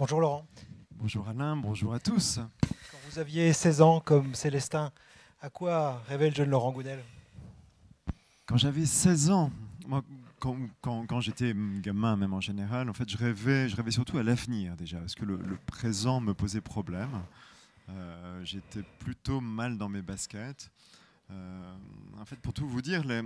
Bonjour Laurent. Bonjour Alain, bonjour à tous. Quand vous aviez 16 ans comme Célestin, à quoi rêvait le jeune Laurent Goudel Quand j'avais 16 ans, moi, quand, j'étais gamin, même en général, en fait, je rêvais, je rêvais surtout à l'avenir déjà, parce que le, présent me posait problème. Euh, j'étais plutôt mal dans mes baskets. Euh, en fait, pour tout vous dire, les,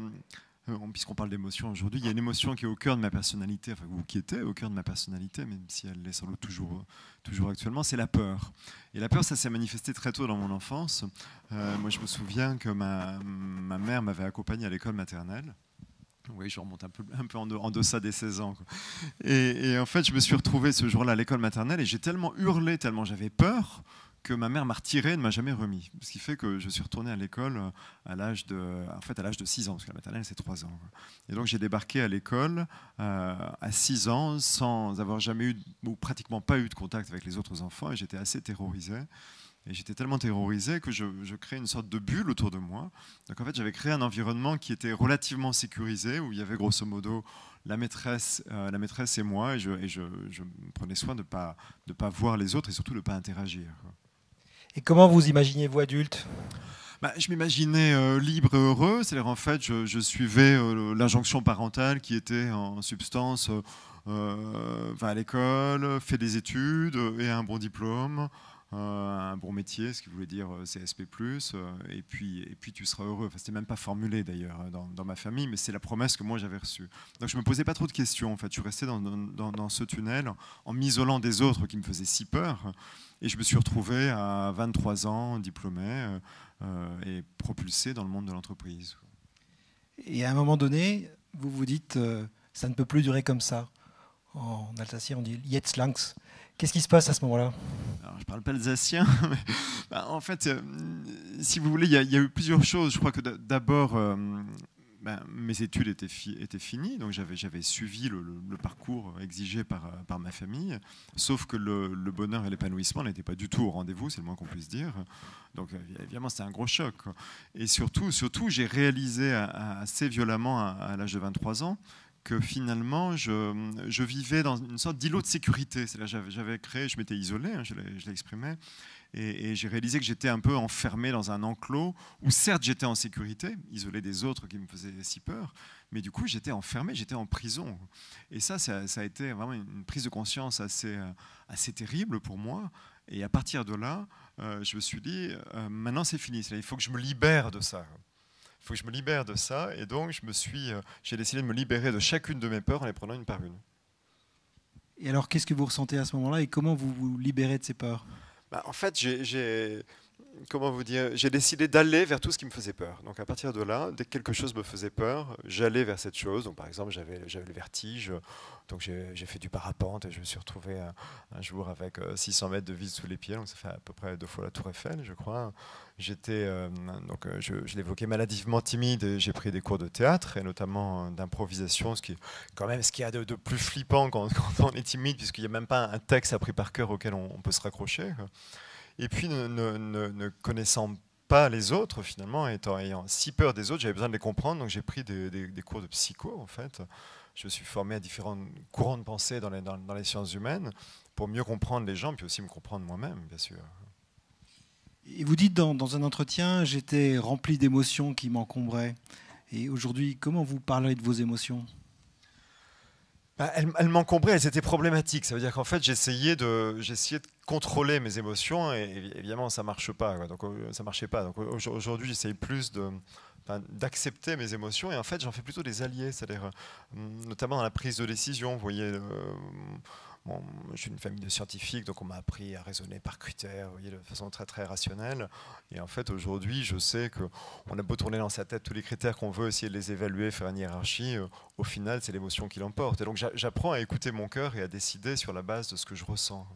euh, puisqu'on parle d'émotion aujourd'hui, il y a une émotion qui est au cœur de ma personnalité, enfin, ou qui était au cœur de ma personnalité, même si elle l'est sans doute toujours, euh, toujours actuellement, c'est la peur. Et la peur, ça s'est manifesté très tôt dans mon enfance. Euh, moi, je me souviens que ma, mère m'avait accompagné à l'école maternelle. Oui, je remonte un peu, en, deçà des 16 ans. Et, et, en fait, je me suis retrouvé ce jour-là à l'école maternelle et j'ai tellement hurlé, tellement j'avais peur, que ma mère m'a retiré et ne m'a jamais remis. Ce qui fait que je suis retourné à l'école euh, à l'âge de, en fait, à l'âge de 6 ans, parce que la maternelle, c'est 3 ans. Et donc, j'ai débarqué à l'école euh, à 6 ans sans avoir jamais eu, ou pratiquement pas eu de contact avec les autres enfants, et j'étais assez terrorisé. Et j'étais tellement terrorisé que je, je, créais une sorte de bulle autour de moi. Donc en fait, j'avais créé un environnement qui était relativement sécurisé, où il y avait grosso modo la maîtresse, euh, la maîtresse et moi, et je, prenais soin de ne pas, de pas voir les autres et surtout de ne pas interagir. Et comment vous imaginez-vous adulte bah, je m'imaginais euh, libre et heureux, c'est-à-dire en fait je, suivais euh, l'injonction parentale qui était en substance euh, va à l'école, fais des études et un bon diplôme, euh, un bon métier, ce qui voulait dire euh, CSP+, euh, et puis, et puis tu seras heureux. Enfin, c'était même pas formulé d'ailleurs dans, ma famille, mais c'est la promesse que moi j'avais reçue. Donc je me posais pas trop de questions. En fait, je restais dans, dans, ce tunnel en m'isolant des autres qui me faisaient si peur. Et je me suis retrouvé à 23 ans, diplômé et propulsé dans le monde de l'entreprise. Et à un moment donné, vous vous dites, ça ne peut plus durer comme ça. En Alsacien, on dit Jetzt langs. Qu'est-ce qui se passe à ce moment-là alors, je parle pas alsacien, mais bah, en fait, euh, si vous voulez, il y, a eu plusieurs choses. Je crois que d'abord, euh, bah, mes études étaient, étaient finies, donc j'avais suivi le, parcours exigé euh, par, ma famille, sauf que le, bonheur et l'épanouissement n'étaient pas du tout au rendez-vous, c'est le moins qu'on puisse dire. Donc évidemment, c'était un gros choc. Et surtout, surtout j'ai réalisé assez violemment à, à l'âge de 23 ans que finalement, je, vivais dans une sorte d'îlot de sécurité. J'avais créé, je m'étais isolé, hein, je l'exprimais, et, j'ai réalisé que j'étais un peu enfermé dans un enclos où certes j'étais en sécurité, isolé des autres qui me faisaient si peur, mais du coup j'étais enfermé, j'étais en prison. Et ça, ça, a été vraiment une prise de conscience assez, euh, assez terrible pour moi. Et à partir de là, euh, je me suis dit, euh, maintenant c'est fini, il faut que je me libère de ça il faut que je me libère de ça. Et donc, je me suis, euh, j'ai décidé de me libérer de chacune de mes peurs en les prenant une par une. Et alors, qu'est-ce que vous ressentez à ce moment-là et comment vous vous libérez de ces peurs bah, En fait, j'ai comment vous dire, j'ai décidé d'aller vers tout ce qui me faisait peur. Donc à partir de là, dès que quelque chose me faisait peur, j'allais vers cette chose. Donc par exemple, j'avais le vertige, donc j'ai fait du parapente et je me suis retrouvé euh, un, jour avec 600 euh, mètres de vide sous les pieds, donc ça fait à peu près deux fois la Tour Eiffel, je crois. J'étais, euh, donc je, l'évoquais maladivement timide. J'ai pris des cours de théâtre et notamment d'improvisation, ce qui est quand même ce qu'il y a de, plus flippant quand, on est timide, puisqu'il n'y a même pas un texte appris par cœur auquel on, peut se raccrocher. Et puis, ne, connaissant pas les autres, finalement, étant, ayant si peur des autres, j'avais besoin de les comprendre, donc j'ai pris des, cours de psycho, en fait. Je me suis formé à différents courants de pensée dans les, dans, les sciences humaines pour mieux comprendre les gens, puis aussi me comprendre moi-même, bien sûr. Et vous dites dans, un entretien, j'étais rempli d'émotions qui m'encombraient. Et aujourd'hui, comment vous parlez de vos émotions bah, Elles m'encombraient, elles étaient problématiques. Ça veut dire qu'en fait, de, j'essayais de contrôler mes émotions et évidemment ça marche pas donc euh, ça marchait pas donc aujourd'hui j'essaye plus de d'accepter mes émotions et en fait j'en fais plutôt des alliés cest à hum, notamment dans la prise de décision vous voyez euh, je suis une famille de scientifiques donc on m'a appris à raisonner par critères de façon très très rationnelle et en fait aujourd'hui je sais que on a beau tourner dans sa tête tous les critères qu'on veut essayer de les évaluer faire une hiérarchie euh, au final c'est l'émotion qui l'emporte et donc j'apprends à écouter mon cœur et à décider sur la base de ce que je ressens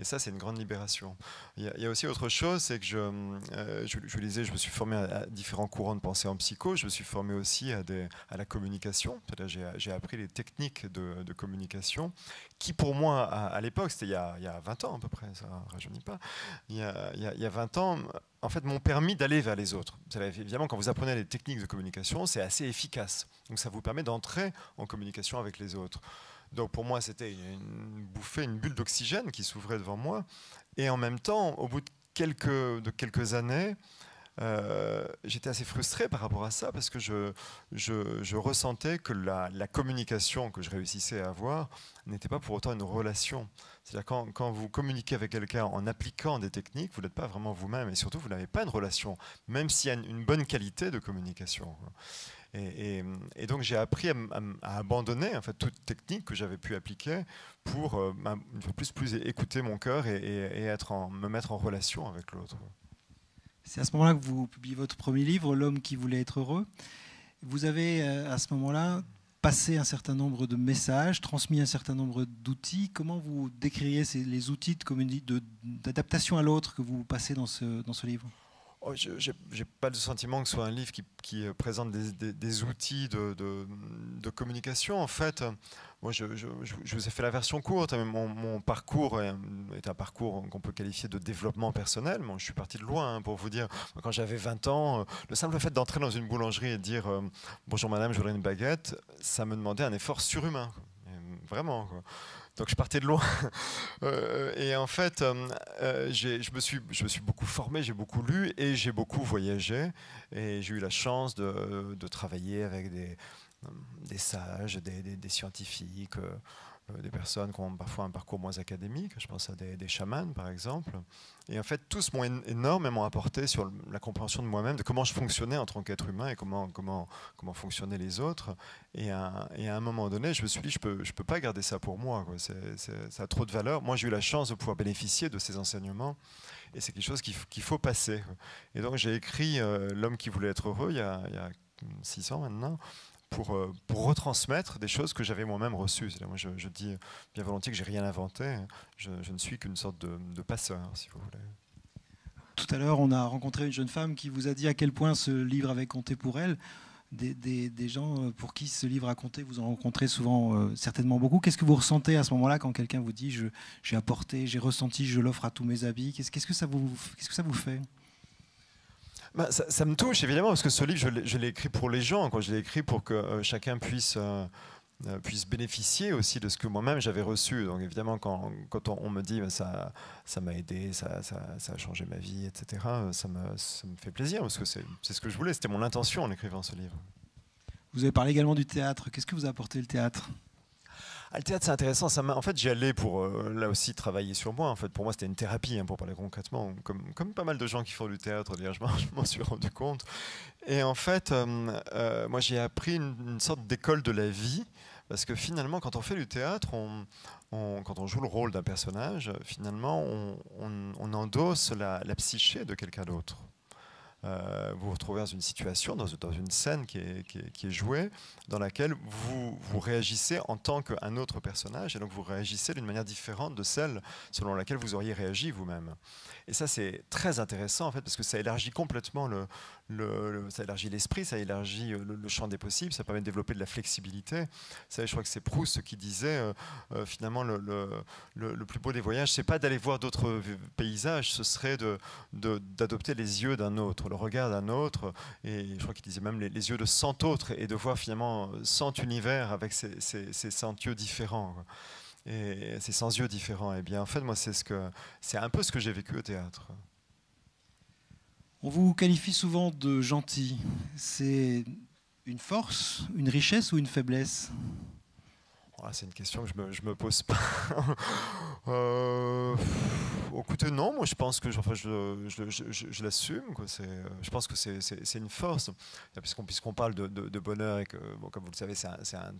et ça, c'est une grande libération. Il y, a, aussi autre chose, c'est que je, euh, je, lisais, je me suis formé à, différents courants de pensée en psycho, je me suis formé aussi à, la communication. J'ai appris les techniques de, communication qui, pour moi, à, l'époque, c'était il, y a 20 ans à peu près, ça ne rajeunit pas, il y, a, 20 ans, en fait, m'ont permis d'aller vers les autres. évidemment, quand vous apprenez les techniques de communication, c'est assez efficace. Donc ça vous permet d'entrer en communication avec les autres. Donc pour moi, c'était une bouffée, une bulle d'oxygène qui s'ouvrait devant moi. Et en même temps, au bout de quelques, de quelques années, euh, j'étais assez frustré par rapport à ça parce que je, je, ressentais que la, communication que je réussissais à avoir n'était pas pour autant une relation. C'est-à-dire quand, quand vous communiquez avec quelqu'un en appliquant des techniques, vous n'êtes pas vraiment vous-même et surtout vous n'avez pas une relation, même s'il y a une bonne qualité de communication. Et, donc j'ai appris à, abandonner en fait, toute technique que j'avais pu appliquer pour euh, plus, plus écouter mon cœur et, être en, me mettre en relation avec l'autre. C'est à ce moment-là que vous publiez votre premier livre, L'homme qui voulait être heureux. Vous avez euh, à ce moment-là passé un certain nombre de messages, transmis un certain nombre d'outils. Comment vous décririez les outils d'adaptation à l'autre que vous passez dans ce, dans ce livre Oh, je n'ai pas le sentiment que ce soit un livre qui, euh, présente des, outils de, communication. En fait, moi, je, vous ai fait la version courte. Hein, mon, mon parcours est, un parcours qu'on peut qualifier de développement personnel. je suis parti de loin hein, pour vous dire. Quand j'avais 20 ans, euh, le simple fait d'entrer dans une boulangerie et de dire euh, bonjour madame, je voudrais une baguette, ça me demandait un effort surhumain. Vraiment. Donc je partais de loin. Euh, et en fait, euh, euh, je, me suis, je me suis beaucoup formé, j'ai beaucoup lu et j'ai beaucoup voyagé. Et j'ai eu la chance de, de travailler avec des, des sages, des, des scientifiques. Euh, des personnes qui ont parfois un parcours moins académique, je pense à des, des chamans par exemple. Et en fait, tous m'ont énormément apporté sur la compréhension de moi-même, de comment je fonctionnais en tant qu'être humain et comment, comment, comment fonctionnaient les autres. Et à, un moment donné, je me suis dit, je ne peux, je peux pas garder ça pour moi, ça a trop de valeur. Moi, j'ai eu la chance de pouvoir bénéficier de ces enseignements et c'est quelque chose qu'il faut passer. Et donc, j'ai écrit euh, L'homme qui voulait être heureux il y a, il y a 6 ans maintenant, euh, pour, retransmettre des choses que j'avais moi-même reçues. Moi, je, dis bien volontiers que j'ai rien inventé. Je, ne suis qu'une sorte de, passeur, si vous voulez tout à l'heure, on a rencontré une jeune femme qui vous a dit à quel point ce livre avait compté pour elle. Des, gens euh, pour qui ce livre a compté, vous en rencontrez souvent euh, certainement beaucoup. Qu'est-ce que vous ressentez à ce moment-là quand quelqu'un vous dit j'ai apporté, j'ai ressenti, je l'offre à tous mes habits qu'est-ce que ça vous fait bah, ça, me touche évidemment parce que ce livre, je l'ai écrit pour les gens, quand je l'ai écrit pour que euh, chacun puisse... Euh, euh, puisse bénéficier aussi de ce que moi-même j'avais reçu. Donc évidemment, quand, quand on, me dit bah, ça ça m'a aidé, ça, ça, a changé ma vie, etc., ça me, ça me fait plaisir, parce que c'est ce que je voulais, c'était mon intention en écrivant ce livre. Vous avez parlé également du théâtre. Qu'est-ce que vous apportez le théâtre le théâtre, c'est intéressant. Ça en fait, j'y allais pour euh, là aussi travailler sur moi. En fait, pour moi, c'était une thérapie, hein, pour parler concrètement, comme, comme pas mal de gens qui font du théâtre. je m'en suis rendu compte. Et en fait, euh, euh, moi, j'ai appris une, sorte d'école de la vie. Parce que finalement, quand on fait du théâtre, on, quand on joue le rôle d'un personnage, finalement, on, on endosse la, la psyché de quelqu'un d'autre. Euh, vous vous retrouvez dans une situation, dans, une scène qui est, jouée, dans laquelle vous, vous réagissez en tant qu'un autre personnage, et donc vous réagissez d'une manière différente de celle selon laquelle vous auriez réagi vous-même. Et ça, c'est très intéressant, en fait, parce que ça élargit complètement le, le, élargit l'esprit, ça élargit euh, le, champ des possibles, ça permet de développer de la flexibilité. Vous savez, je crois que c'est Proust qui disait, euh, finalement, le, plus beau des voyages, c'est pas d'aller voir d'autres paysages, ce serait d'adopter de, les yeux d'un autre le regard d'un autre, et je crois qu'il disait même les, yeux de cent autres, et de voir finalement cent univers avec ces, cent yeux différents. Et ces cent yeux différents. Et eh bien en fait, moi, c'est ce que, c'est un peu ce que j'ai vécu au théâtre. On vous qualifie souvent de gentil. C'est une force, une richesse ou une faiblesse ah, c'est une question que je me, me pose pas. euh, au de non, moi je pense que enfin, je, l'assume. Euh, je pense que c'est une force. Puisqu'on parle de, bonheur et que, comme vous le savez, c'est un,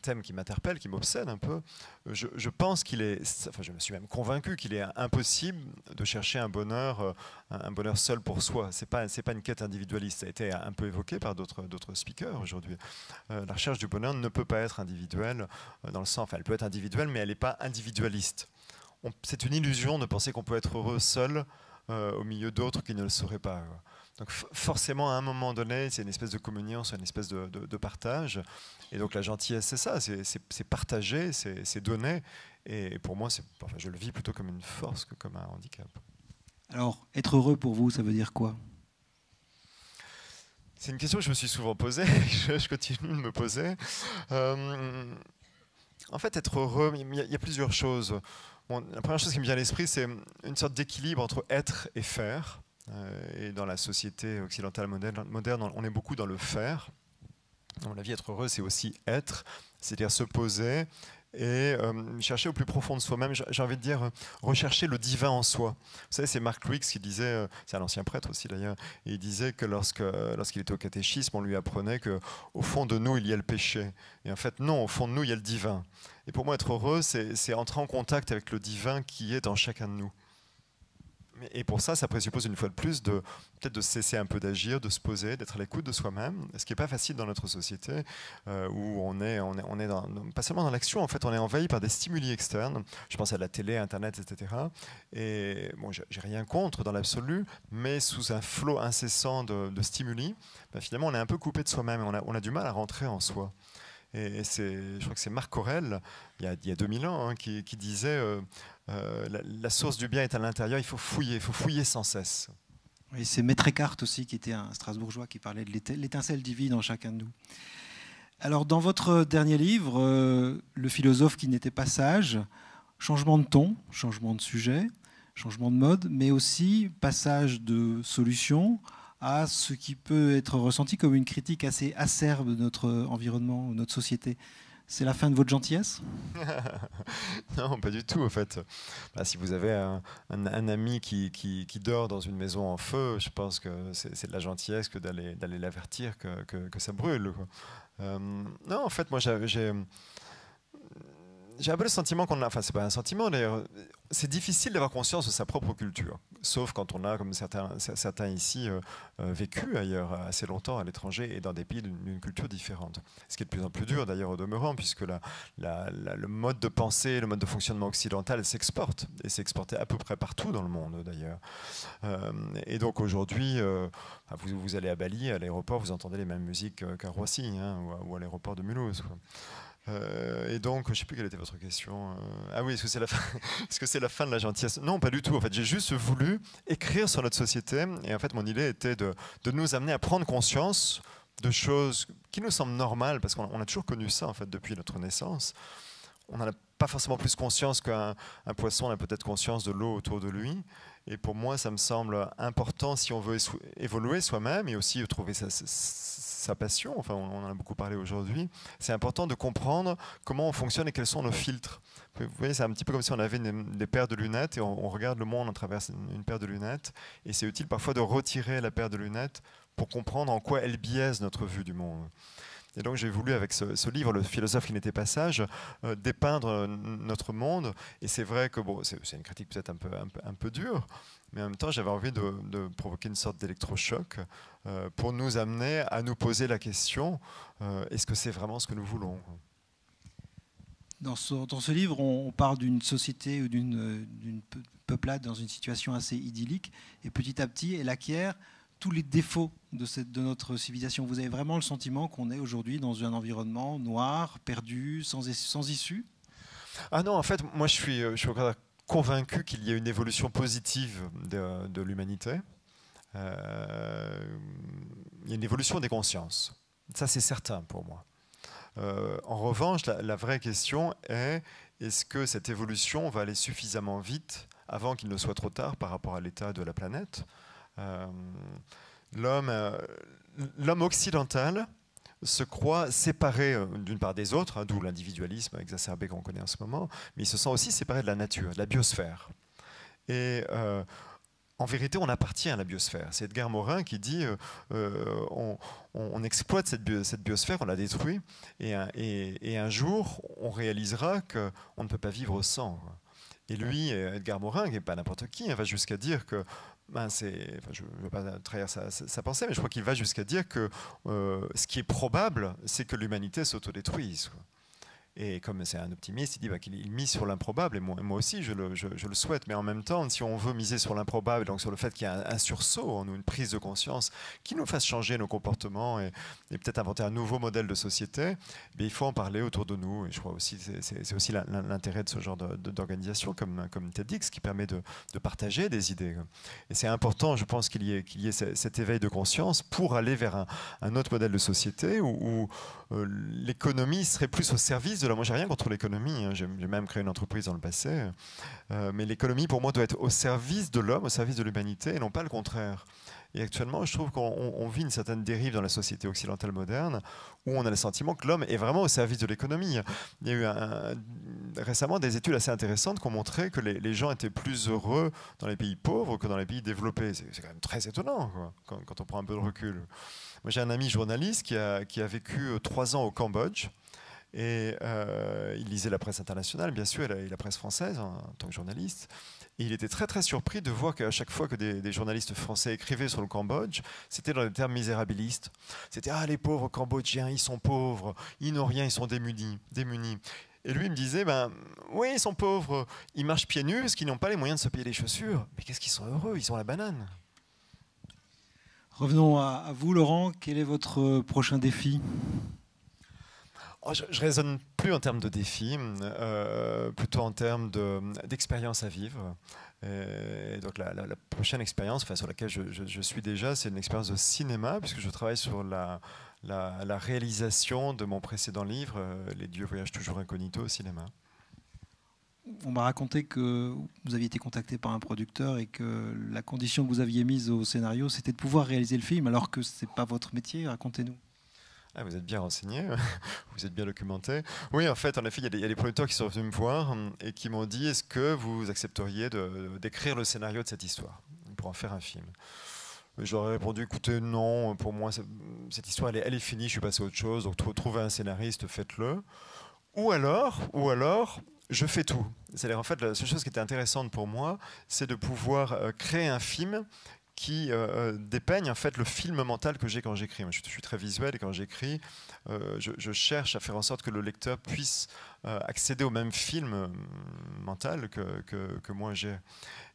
thème qui m'interpelle, qui m'obsède un peu, euh, je, pense qu'il est, enfin je me suis même convaincu qu'il est impossible de chercher un bonheur, euh, un bonheur seul pour soi. Ce n'est pas, une quête individualiste. Ça a été un peu évoqué par d'autres speakers aujourd'hui. la recherche du bonheur ne peut pas être individuelle. Euh, dans le sens, enfin, elle peut être individuelle, mais elle n'est pas individualiste. C'est une illusion de penser qu'on peut être heureux seul euh, au milieu d'autres qui ne le sauraient pas. Donc forcément, à un moment donné, c'est une espèce de communion, c'est une espèce de, partage. Et donc la gentillesse, c'est ça, c'est partager, c'est donner. Et pour moi, je le vis plutôt comme une force que comme un handicap. Alors, être heureux pour vous, ça veut dire quoi C'est une question que je me suis souvent posée, je, je continue de me poser. Euh, en fait, être heureux, il y a plusieurs choses. la première chose qui me vient à l'esprit, c'est une sorte d'équilibre entre être et faire. Euh, et dans la société occidentale moderne, on est beaucoup dans le faire. Dans la vie, être heureux, c'est aussi être, c'est-à-dire se poser et euh, chercher au plus profond de soi-même, j'ai envie de dire, euh, rechercher le divin en soi. Vous savez, c'est Mark Twix qui disait, euh, c'est un ancien prêtre aussi d'ailleurs, il disait que lorsqu'il était au catéchisme, on lui apprenait que au fond de nous, il y a le péché. Et en fait, non, au fond de nous, il y a le divin. Et pour moi, être heureux, c'est, c'est entrer en contact avec le divin qui est en chacun de nous. Et pour ça, ça présuppose une fois de plus de peut-être de cesser un peu d'agir, de se poser, d'être à l'écoute de soi-même, ce qui n'est pas facile dans notre société euh, où on est, on est, pas seulement dans l'action, en fait, on est envahi par des stimuli externes. Je pense à la télé, Internet, etc. Et bon, j'ai rien contre dans l'absolu, mais sous un flot incessant de, stimuli, bah, finalement, on est un peu coupé de soi-même et on a, on a du mal à rentrer en soi. Et, je crois que c'est Marc Aurel, il y a, il y a 2000 ans, hein, qui, disait euh, euh, la, source du bien est à l'intérieur, il faut fouiller, il faut fouiller sans cesse. Et c'est Maître Eckhart aussi, qui était un Strasbourgeois, qui parlait de l'étincelle divine en chacun de nous. Alors, dans votre dernier livre, euh, Le philosophe qui n'était pas sage, changement de ton, changement de sujet, changement de mode, mais aussi passage de solution à ce qui peut être ressenti comme une critique assez acerbe de notre environnement, de notre société. C'est la fin de votre gentillesse Non, pas du tout, en fait. Bah, si vous avez un, ami qui, qui, dort dans une maison en feu, je pense que c'est de la gentillesse que d'aller l'avertir que, que, ça brûle. Euh, non, en fait, moi, j'ai j'ai un peu le sentiment qu'on a, enfin c'est pas un sentiment d'ailleurs, c'est difficile d'avoir conscience de sa propre culture, sauf quand on a, comme certains, certains ici, euh, euh, vécu ailleurs euh, assez longtemps à l'étranger et dans des pays d'une culture différente. Ce qui est de plus en plus dur d'ailleurs au demeurant, puisque le mode de pensée, le mode de fonctionnement occidental s'exporte, et s'est à peu près partout dans le monde d'ailleurs. et donc aujourd'hui, vous, allez à Bali, à l'aéroport, vous entendez les mêmes musiques qu'à Roissy, hein, ou à, l'aéroport de Mulhouse. Euh, et donc, je ne sais plus quelle était votre question. Euh. ah oui, est-ce que c'est la, fin de la gentillesse Non, pas du tout. En fait, j'ai juste voulu écrire sur notre société. Et en fait, mon idée était de, nous amener à prendre conscience de choses qui nous semblent normales, parce qu'on a toujours connu ça, en fait, depuis notre naissance. On n'en a pas forcément plus conscience qu'un poisson on a peut-être conscience de l'eau autour de lui. Et pour moi, ça me semble important si on veut évoluer soi-même et aussi trouver sa, sa passion, enfin on en a beaucoup parlé aujourd'hui, c'est important de comprendre comment on fonctionne et quels sont nos filtres. Vous voyez, c'est un petit peu comme si on avait des paires de lunettes et on, regarde le monde à travers une, paire de lunettes. Et c'est utile parfois de retirer la paire de lunettes pour comprendre en quoi elle biaise notre vue du monde. Et donc j'ai voulu, avec ce, livre, Le philosophe qui n'était pas sage, euh, dépeindre notre monde. Et c'est vrai que bon, c'est une critique peut-être un peu, un, peu, un peu dure, mais en même temps, j'avais envie de, provoquer une sorte d'électrochoc euh, pour nous amener à nous poser la question euh, est-ce que c'est vraiment ce que nous voulons dans ce, dans ce, livre, on, parle d'une société ou d'une euh, peuplade dans une situation assez idyllique, et petit à petit, elle acquiert tous les défauts de, cette, de notre civilisation. Vous avez vraiment le sentiment qu'on est aujourd'hui dans un environnement noir, perdu, sans, sans issue ah non, en fait, moi je suis, je suis convaincu qu'il y a une évolution positive de, l'humanité. Euh, il y a une évolution des consciences. Ça, c'est certain pour moi. Euh, en revanche, la, vraie question est est-ce que cette évolution va aller suffisamment vite avant qu'il ne soit trop tard par rapport à l'état de la planète euh, L'homme occidental se croient séparé euh, d'une part des autres, hein, d'où l'individualisme exacerbé qu'on connaît en ce moment, mais il se sent aussi séparé de la nature, de la biosphère. Et euh, en vérité, on appartient à la biosphère. C'est Edgar Morin qui dit euh, on, exploite cette, biosphère, on la détruit, et un, jour, on réalisera qu'on ne peut pas vivre sans. Et lui, Edgar Morin, qui n'est pas n'importe qui, hein, va jusqu'à dire que ben, je ne veux pas trahir sa, pensée, mais je crois qu'il va jusqu'à dire que euh, ce qui est probable, c'est que l'humanité s'autodétruise. Et comme c'est un optimiste, il dit bah, qu'il mise sur l'improbable, et moi, moi aussi je le, souhaite, mais en même temps, si on veut miser sur l'improbable, donc sur le fait qu'il y a un, sursaut en nous, une prise de conscience qui nous fasse changer nos comportements et, et peut-être inventer un nouveau modèle de société, mais il faut en parler autour de nous. Et je crois aussi c'est aussi l'intérêt de ce genre d'organisation comme, TEDx qui permet de, partager des idées. Et c'est important, je pense, qu'il y, y, ait cet éveil de conscience pour aller vers un, autre modèle de société où, euh, l'économie serait plus au service de moi, moi j'ai rien contre l'économie, hein. j'ai même créé une entreprise dans le passé, euh, mais l'économie pour moi doit être au service de l'homme, au service de l'humanité, et non pas le contraire. Et actuellement, je trouve qu'on vit une certaine dérive dans la société occidentale moderne où on a le sentiment que l'homme est vraiment au service de l'économie. Il y a eu récemment des études assez intéressantes qui ont montré que les, gens étaient plus heureux dans les pays pauvres que dans les pays développés. C'est quand même très étonnant quand, on prend un peu de recul. Moi, j'ai un ami journaliste qui a, qui a vécu euh, trois ans au Cambodge et euh, il lisait la presse internationale, bien sûr, et la, presse française hein, en, tant que journaliste. Et il était très très surpris de voir qu'à chaque fois que des, journalistes français écrivaient sur le Cambodge, c'était dans des termes misérabilistes. C'était ah les pauvres Cambodgiens, ils sont pauvres, ils n'ont rien, ils sont démunis, démunis. Et lui il me disait ben oui ils sont pauvres, ils marchent pieds nus parce qu'ils n'ont pas les moyens de se payer les chaussures. Mais qu'est-ce qu'ils sont heureux, ils ont la banane. Revenons à vous Laurent, quel est votre euh, prochain défi Oh, je, ne raisonne plus en termes de défis, euh, plutôt en termes d'expérience à vivre. donc la, prochaine expérience, sur laquelle je, suis déjà, c'est une expérience de cinéma, puisque je travaille sur la, la réalisation de mon précédent livre, euh, Les dieux voyagent toujours incognito au cinéma. On m'a raconté que vous aviez été contacté par un producteur et que la condition que vous aviez mise au scénario, c'était de pouvoir réaliser le film, alors que ce n'est pas votre métier. Racontez-nous. Ah, vous êtes bien renseigné, euh, vous êtes bien documenté. Oui, en fait, en effet, il y, a des producteurs qui sont venus me voir hum, et qui m'ont dit est-ce que vous accepteriez d'écrire le scénario de cette histoire pour en faire un film J'aurais répondu, écoutez, non, pour moi, cette histoire, elle est, finie, je suis passé à autre chose, donc trouvez un scénariste, faites-le. Ou alors, ou alors, je fais tout. C'est-à-dire, en fait, la seule chose qui était intéressante pour moi, c'est de pouvoir euh, créer un film qui dépeigne euh, euh, dépeignent en fait le film mental que j'ai quand j'écris. Je, suis très visuel et quand j'écris, euh, je, cherche à faire en sorte que le lecteur puisse accéder au même film mental que, que, que moi j'ai.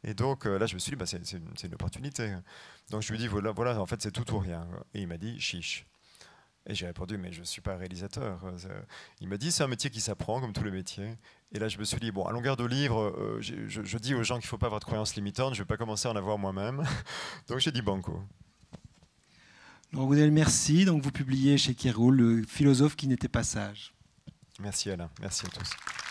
Et donc là, je me suis dit, bah, c'est une, opportunité. Donc je lui ai dit, voilà, voilà en fait, c'est tout ou rien. Et il m'a dit, chiche. Et j'ai répondu, mais je ne suis pas réalisateur. Euh, il m'a dit, c'est un métier qui s'apprend, comme tous les métiers. Et là, je me suis dit, bon, à longueur de livre, euh, je, dis aux gens qu'il ne faut pas avoir de croyances limitantes, je ne vais pas commencer à en avoir moi-même. Donc j'ai dit banco. Donc, avez merci. Donc, vous publiez chez Kéroul, le philosophe qui n'était pas sage. Merci Alain, merci à tous.